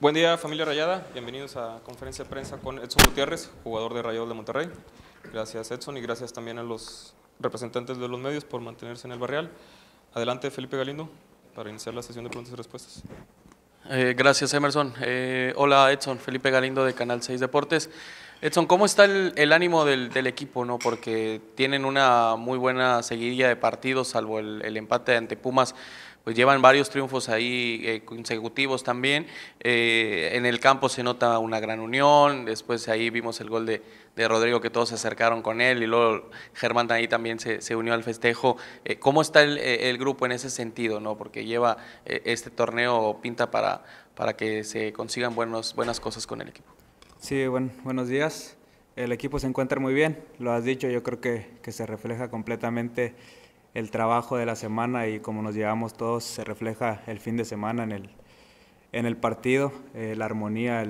Buen día, familia Rayada. Bienvenidos a conferencia de prensa con Edson Gutiérrez, jugador de Rayados de Monterrey. Gracias, Edson, y gracias también a los representantes de los medios por mantenerse en el barrial. Adelante, Felipe Galindo, para iniciar la sesión de preguntas y respuestas. Eh, gracias, Emerson. Eh, hola, Edson. Felipe Galindo, de Canal 6 Deportes. Edson, ¿cómo está el, ánimo del, equipo? ¿no? Porque tienen una muy buena seguidilla de partidos, salvo el empate ante Pumas. Pues llevan varios triunfos ahí eh, consecutivos también. Eh, en el campo se nota una gran unión, después ahí vimos el gol de, Rodrigo que todos se acercaron con él y luego Germán ahí también se, unió al festejo. Eh, ¿Cómo está el, grupo en ese sentido? No? Porque lleva este torneo pinta para, para que se consigan buenos, buenas cosas con el equipo. Sí, bueno, buenos días. El equipo se encuentra muy bien, lo has dicho, yo creo que, que se refleja completamente el trabajo de la semana y como nos llevamos todos se refleja el fin de semana en el, en el partido, eh, la armonía,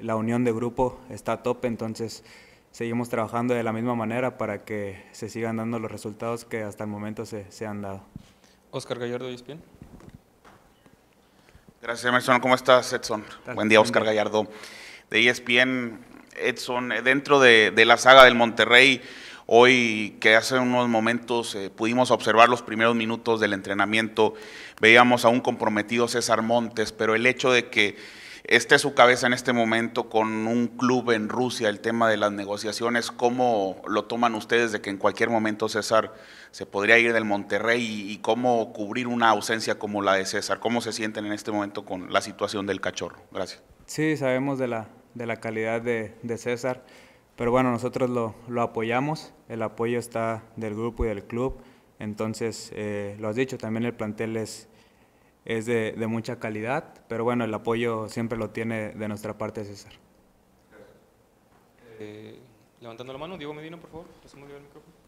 la unión de grupo está a tope, entonces seguimos trabajando de la misma manera para que se sigan dando los resultados que hasta el momento se, han dado. Oscar Gallardo, ESPN. Gracias, Emerson. ¿Cómo estás, Edson? Buen día, Oscar Gallardo. De ESPN, Edson, eh, dentro de la saga del Monterrey, Hoy, que hace unos momentos eh, pudimos observar los primeros minutos del entrenamiento, veíamos a un comprometido César Montes, pero el hecho de que esté su cabeza en este momento con un club en Rusia, el tema de las negociaciones, ¿cómo lo toman ustedes de que en cualquier momento César se podría ir del Monterrey y, cómo cubrir una ausencia como la de César? ¿Cómo se sienten en este momento con la situación del cachorro? Gracias. Sí, sabemos de la, de la calidad de, César, pero bueno, nosotros lo, lo apoyamos el apoyo está del grupo y del club. Entonces, eh, lo has dicho, también el plantel es, es de, mucha calidad, pero bueno, el apoyo siempre lo tiene de nuestra parte César. Eh, levantando la mano, Diego Medina, por favor, el micrófono.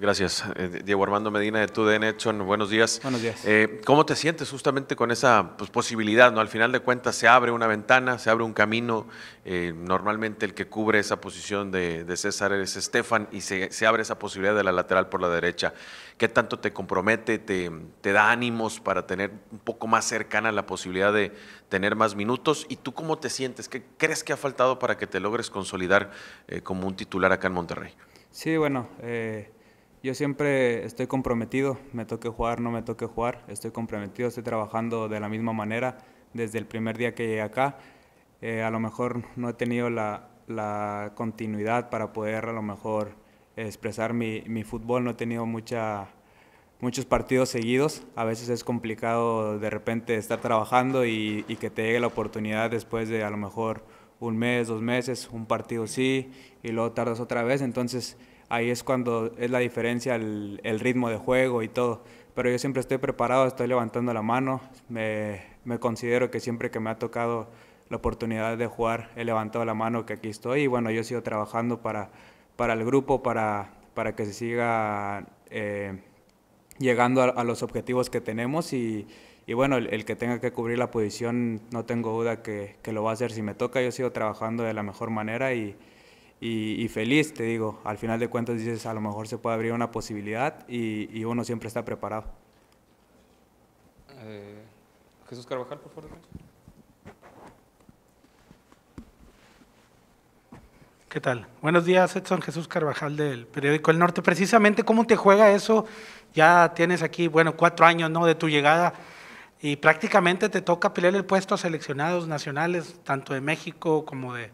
Gracias. Eh, Diego Armando Medina de TUDN, Edson, buenos días. Buenos días. Eh, ¿Cómo te sientes justamente con esa pues, posibilidad? ¿no? Al final de cuentas se abre una ventana, se abre un camino. Eh, normalmente el que cubre esa posición de, César es Estefan y se, abre esa posibilidad de la lateral por la derecha. ¿Qué tanto te compromete, te, da ánimos para tener un poco más cercana la posibilidad de tener más minutos? ¿Y tú cómo te sientes? ¿Qué crees que ha faltado para que te logres consolidar como un titular acá en Monterrey? Sí, bueno. Eh yo siempre estoy comprometido, me toque jugar, no me toque jugar, estoy comprometido, estoy trabajando de la misma manera desde el primer día que llegué acá. Eh, a lo mejor no he tenido la, continuidad para poder a lo mejor expresar mi, fútbol, no he tenido mucha, muchos partidos seguidos, a veces es complicado de repente estar trabajando y, y que te llegue la oportunidad después de a lo mejor un mes, dos meses, un partido sí, y luego tardas otra vez, entonces ahí es cuando es la diferencia el, ritmo de juego y todo. Pero yo siempre estoy preparado, estoy levantando la mano, me, considero que siempre que me ha tocado la oportunidad de jugar, he levantado la mano que aquí estoy y bueno, yo sigo trabajando para, para el grupo, para, para que se siga eh, llegando a, los objetivos que tenemos y, bueno, el, que tenga que cubrir la posición, no tengo duda que, que lo va a hacer si me toca, yo sigo trabajando de la mejor manera y, y, feliz, te digo. Al final de cuentas dices, a lo mejor se puede abrir una posibilidad y, uno siempre está preparado. Eh, Jesús Carvajal, por favor. ¿Qué tal? Buenos días, Edson Jesús Carvajal del periódico El Norte. Precisamente, ¿cómo te juega eso? Ya tienes aquí, bueno, cuatro años, ¿no? De tu llegada y prácticamente te toca pelear el puesto a seleccionados nacionales, tanto de México como de,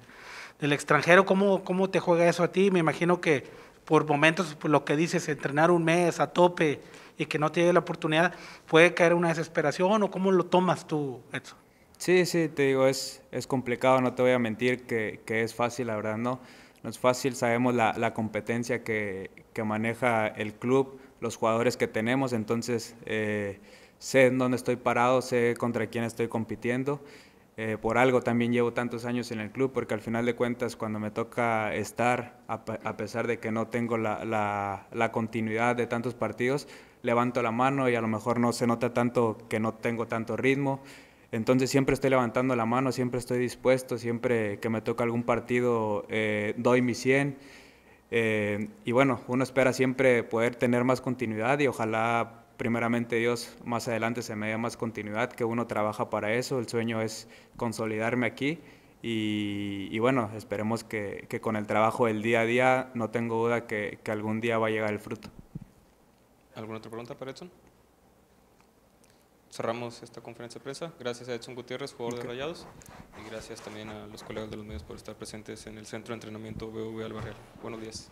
del extranjero, ¿cómo, ¿cómo te juega eso a ti? Me imagino que por momentos, por pues, lo que dices, entrenar un mes a tope y que no tiene la oportunidad, puede caer una desesperación o cómo lo tomas tú, Edson. Sí, sí, te digo, es, es complicado, no te voy a mentir que, que es fácil, la verdad, ¿no? No es fácil, sabemos la, la competencia que, que, maneja el club, los jugadores que tenemos, entonces eh, sé en dónde estoy parado, sé contra quién estoy compitiendo. Eh, por algo también llevo tantos años en el club, porque al final de cuentas cuando me toca estar, a, pesar de que no tengo la, continuidad de tantos partidos, levanto la mano y a lo mejor no se nota tanto que no tengo tanto ritmo. Entonces siempre estoy levantando la mano, siempre estoy dispuesto, siempre que me toca algún partido eh, doy mi 100. Eh, y bueno, uno espera siempre poder tener más continuidad y ojalá primeramente Dios, más adelante se me da más continuidad, que uno trabaja para eso, el sueño es consolidarme aquí y, bueno, esperemos que, con el trabajo del día a día, no tengo duda que, algún día va a llegar el fruto. ¿Alguna otra pregunta para Edson? Cerramos esta conferencia de prensa. Gracias a Edson Gutiérrez, jugador de Rayados, y gracias también a los colegas de los medios por estar presentes en el Centro de Entrenamiento BV Albarreal. Buenos días.